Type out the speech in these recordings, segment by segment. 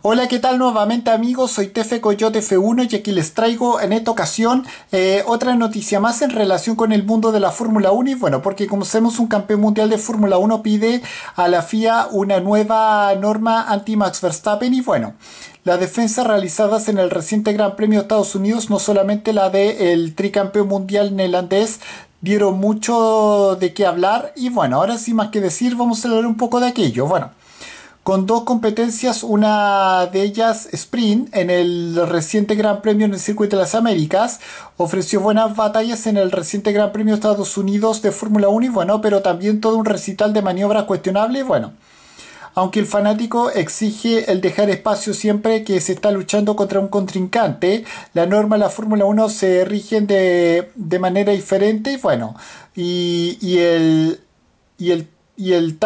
Hola, ¿qué tal nuevamente amigos? Soy Tefe Coyote F1 y aquí les traigo en esta ocasión eh, otra noticia más en relación con el mundo de la Fórmula 1 y bueno, porque como sabemos un campeón mundial de Fórmula 1 pide a la FIA una nueva norma anti-Max Verstappen y bueno, las defensas realizadas en el reciente Gran Premio de Estados Unidos, no solamente la del El tricampeón mundial neerlandés, dieron mucho de qué hablar y bueno, ahora sin más que decir, vamos a hablar un poco de aquello. Bueno con dos competencias, una de ellas sprint en el reciente Gran Premio en el Circuito de las Américas, ofreció buenas batallas en el reciente Gran Premio de Estados Unidos de Fórmula 1 y bueno, pero también todo un recital de maniobras cuestionables, bueno. Aunque el fanático exige el dejar espacio siempre que se está luchando contra un contrincante, la norma de la Fórmula 1 se rigen de, manera diferente y bueno, y, el, y el, y el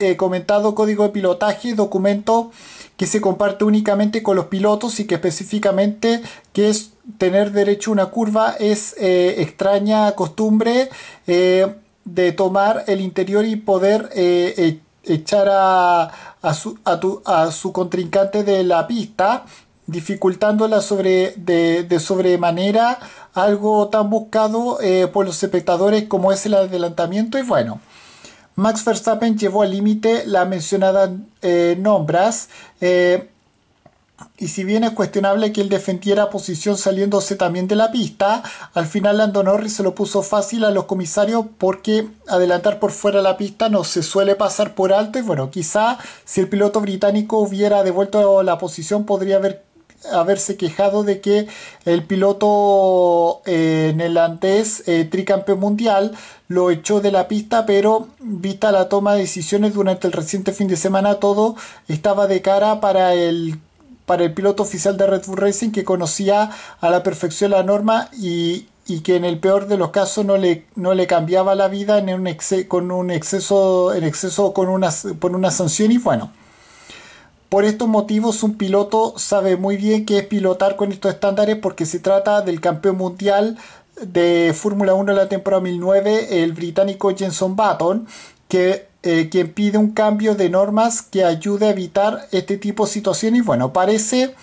eh, comentado código de pilotaje, documento que se comparte únicamente con los pilotos y que específicamente que es tener derecho a una curva es eh, extraña costumbre eh, de tomar el interior y poder e, echar a, a, su, contrincante de la pista dificultándola sobre, de, de sobremanera algo tan buscado por los espectadores como es el adelantamiento y bueno Max Verstappen llevó al límite la mencionada eh, nombras. Eh, y si bien es cuestionable que él defendiera posición saliéndose también de la pista, al final Lando Norris se lo puso fácil a los comisarios porque adelantar por fuera la pista no se suele pasar por alto y bueno, quizá si el piloto británico hubiera devuelto la posición podría haber haberse quejado de que el piloto eh, en el antes eh, tricampeón mundial lo echó de la pista, pero vista la toma de decisiones durante el reciente fin de semana, todo estaba de cara para el para el piloto oficial de Red Bull Racing que conocía a la perfección la norma y, que en el peor de los casos no le, no le cambiaba la vida en un con un exceso, en exceso con una, por una sanción y bueno. Por estos motivos, un piloto sabe muy bien qué es pilotar con estos estándares porque se trata del campeón mundial de Fórmula 1 de la temporada 2009, el británico Jenson Button, que, eh, quien pide un cambio de normas que ayude a evitar este tipo de situaciones. Y Bueno, parece,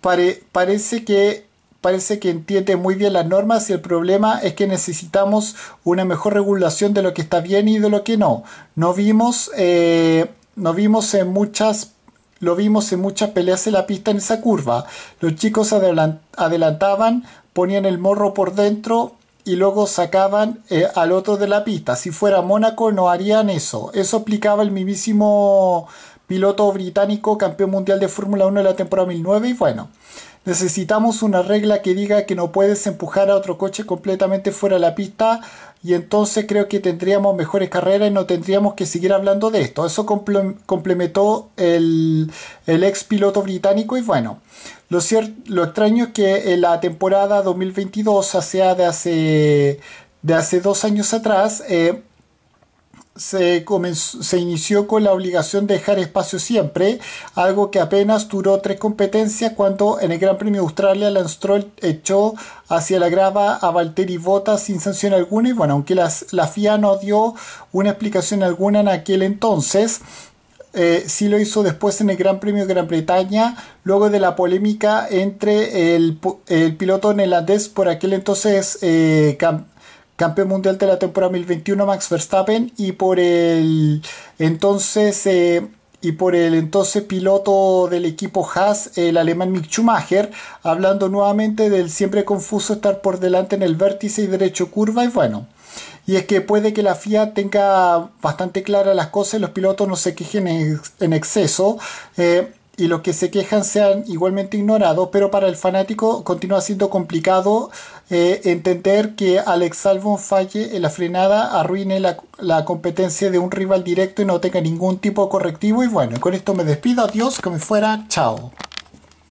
parece que parece que entiende muy bien las normas y el problema es que necesitamos una mejor regulación de lo que está bien y de lo que no. No vimos, eh, no vimos en muchas lo vimos en muchas peleas en la pista en esa curva. Los chicos adelantaban, ponían el morro por dentro y luego sacaban eh, al otro de la pista. Si fuera Mónaco no harían eso. Eso explicaba el mismísimo piloto británico campeón mundial de Fórmula 1 de la temporada 2009 y bueno necesitamos una regla que diga que no puedes empujar a otro coche completamente fuera de la pista y entonces creo que tendríamos mejores carreras y no tendríamos que seguir hablando de esto. Eso complementó el, ex piloto británico y bueno, lo, lo extraño es que en la temporada 2022, o sea, de hace, de hace dos años atrás, eh, se, se inició con la obligación de dejar espacio siempre, algo que apenas duró tres competencias cuando en el Gran Premio de Australia Lance Stroll echó hacia la grava a Valtteri Bottas sin sanción alguna y bueno, aunque las, la FIA no dio una explicación alguna en aquel entonces, eh, sí lo hizo después en el Gran Premio de Gran Bretaña, luego de la polémica entre el, el piloto neerlandés por aquel entonces eh, campeón mundial de la temporada 2021 Max Verstappen y por el entonces eh, y por el entonces piloto del equipo Haas, el alemán Mick Schumacher, hablando nuevamente del siempre confuso estar por delante en el vértice y derecho curva y bueno. Y es que puede que la FIA tenga bastante claras las cosas y los pilotos no se quejen en, exceso. Eh, y los que se quejan sean igualmente ignorados, pero para el fanático continúa siendo complicado eh, entender que Alex Albon falle en la frenada, arruine la, la, competencia de un rival directo y no tenga ningún tipo de correctivo. Y bueno, con esto me despido, adiós, que me fuera, chao.